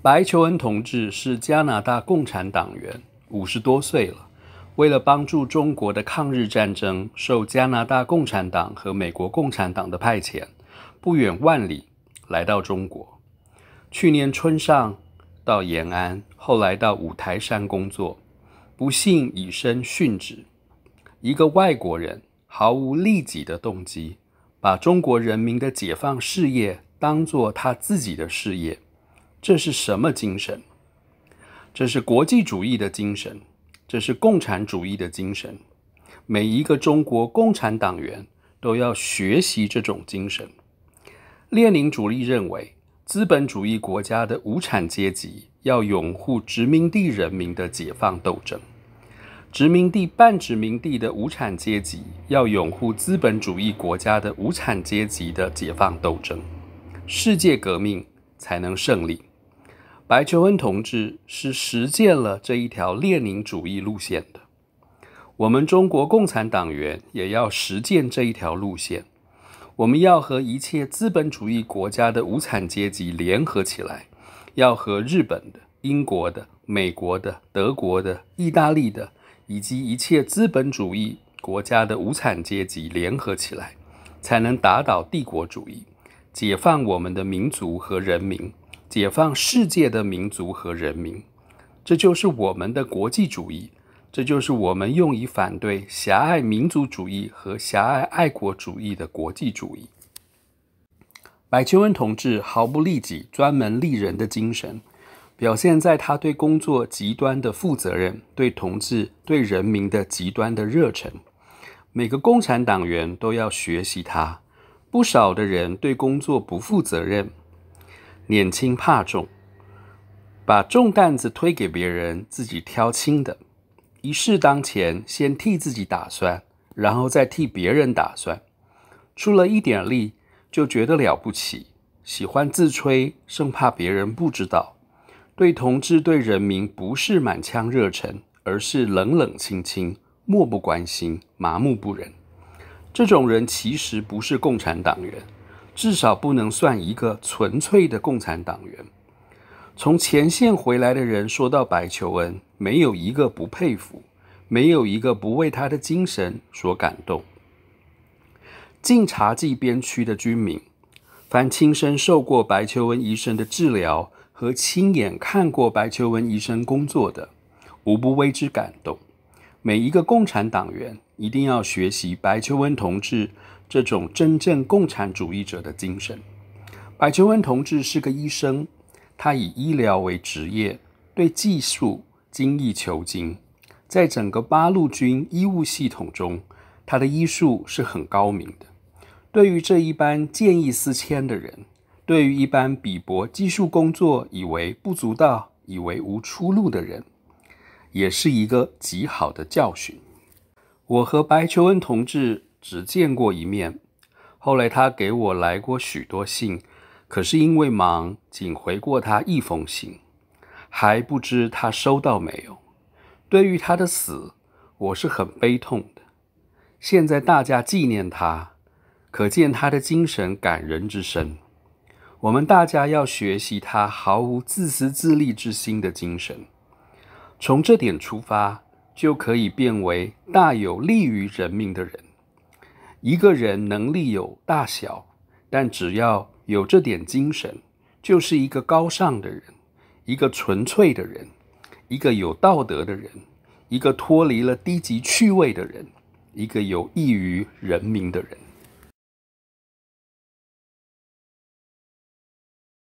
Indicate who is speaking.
Speaker 1: 白求恩同志是加拿大共产党员，五十多岁了。为了帮助中国的抗日战争，受加拿大共产党和美国共产党的派遣，不远万里来到中国。去年春上到延安，后来到五台山工作，不幸以身殉职。一个外国人毫无利己的动机，把中国人民的解放事业当作他自己的事业。这是什么精神？这是国际主义的精神，这是共产主义的精神。每一个中国共产党员都要学习这种精神。列宁主义认为，资本主义国家的无产阶级要拥护殖民地人民的解放斗争，殖民地半殖民地的无产阶级要拥护资本主义国家的无产阶级的解放斗争，世界革命才能胜利。白求恩同志是实践了这一条列宁主义路线的。我们中国共产党员也要实践这一条路线。我们要和一切资本主义国家的无产阶级联合起来，要和日本的、英国的、美国的、德国的、意大利的以及一切资本主义国家的无产阶级联合起来，才能打倒帝国主义，解放我们的民族和人民。解放世界的民族和人民，这就是我们的国际主义，这就是我们用以反对狭隘民族主义和狭隘爱国主义的国际主义。白求恩同志毫不利己、专门利人的精神，表现在他对工作极端的负责任，对同志对人民的极端的热忱。每个共产党员都要学习他。不少的人对工作不负责任。拈轻怕重，把重担子推给别人，自己挑轻的。一事当前，先替自己打算，然后再替别人打算。出了一点力就觉得了不起，喜欢自吹，生怕别人不知道。对同志、对人民不是满腔热忱，而是冷冷清清，漠不关心，麻木不仁。这种人其实不是共产党员。至少不能算一个纯粹的共产党员。从前线回来的人说到白求恩，没有一个不佩服，没有一个不为他的精神所感动。晋察冀边区的军民，凡亲身受过白求恩医生的治疗和亲眼看过白求恩医生工作的，无不为之感动。每一个共产党员一定要学习白求恩同志。这种真正共产主义者的精神，白求恩同志是个医生，他以医疗为职业，对技术精益求精，在整个八路军医务系统中，他的医术是很高明的。对于这一般见异思迁的人，对于一般鄙薄技术工作以为不足道、以为无出路的人，也是一个极好的教训。我和白求恩同志。只见过一面，后来他给我来过许多信，可是因为忙，仅回过他一封信，还不知他收到没有。对于他的死，我是很悲痛的。现在大家纪念他，可见他的精神感人之深。我们大家要学习他毫无自私自利之心的精神，从这点出发，就可以变为大有利于人民的人。一个人能力有大小，但只要有这点精神，就是一个高尚的人，一个纯粹的人，一个有道德的人，一个脱离了低级趣味的人，一个有益于人民的人。